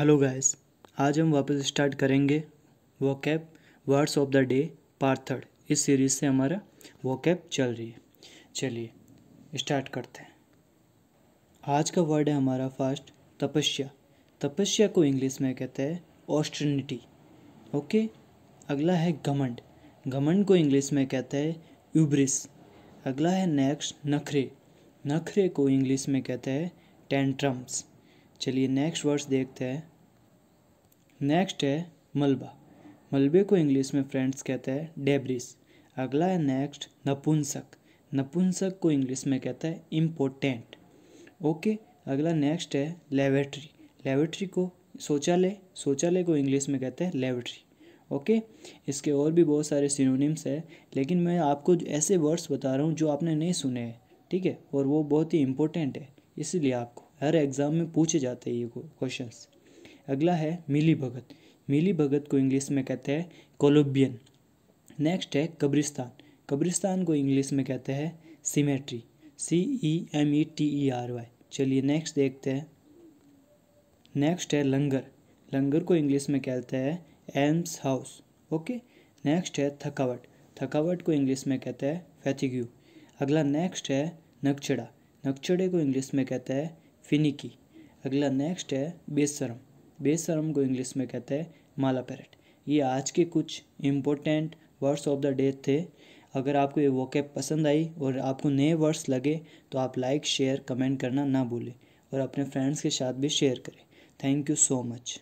hello guys आज हम वापस स्टार्ट करेंगे vocab words of the day part third इस सीरीज से हमारा वॉकैप चल रही है चलिए स्टार्ट करते हैं आज का वर्ड है हमारा फर्स्ट तपस्या तपस्या को इंग्लिश में कहते हैं ऑस्ट्रिनिटी ओके अगला है घमंड घमंड को इंग्लिश में कहते हैं यूब्रिस अगला है नेक्स्ट नखरे नखरे को इंग्लिश में कहते हैं टेंट्रम्स चलिए नेक्स्ट वर्ड्स देखते हैं नेक्स्ट है मलबा मलबे को इंग्लिश में फ्रेंड्स कहते हैं डेब्रिस अगला है नेक्स्ट नपुंसक नपुंसक को इंग्लिश में कहता है इम्पोर्टेंट ओके अगला नेक्स्ट है लेबोरेटरी लेबोरेटरी को शौचालय शौचालय को इंग्लिश में कहते हैं लेबोरेटरी ओके इसके और भी बहुत सारे सिनोनिम्स हैं लेकिन मैं आपको ऐसे वर्ड्स बता रहा हूँ जो आपने नहीं सुने हैं ठीक है और वो बहुत ही इम्पोर्टेंट है इसलिए आपको हर एग्ज़ाम में पूछे जाते हैं ये क्वेश्चंस अगला है मिली भगत मिली भगत को इंग्लिश में कहते हैं कोलोबियन नेक्स्ट है कब्रिस्तान कब्रिस्तान को इंग्लिश में कहते हैं cemetery C E M E T E R Y चलिए नेक्स्ट देखते हैं नेक्स्ट है लंगर लंगर को इंग्लिश में कहते हैं एम्स हाउस ओके नेक्स्ट है थकावट थकावट को इंग्लिश में कहते हैं फैथिग्यू अगला नेक्स्ट है नक्चड़ा नक्चड़े को इंग्लिश में कहते हैं फिनिकी अगला नेक्स्ट है बेसरम बेसरम को इंग्लिश में कहते हैं माला पैरट ये आज के कुछ important words of the day थे अगर आपको ये वोकैप पसंद आई और आपको नए वर्ड्स लगे तो आप लाइक शेयर कमेंट करना ना भूलें और अपने फ्रेंड्स के साथ भी शेयर करें थैंक यू सो मच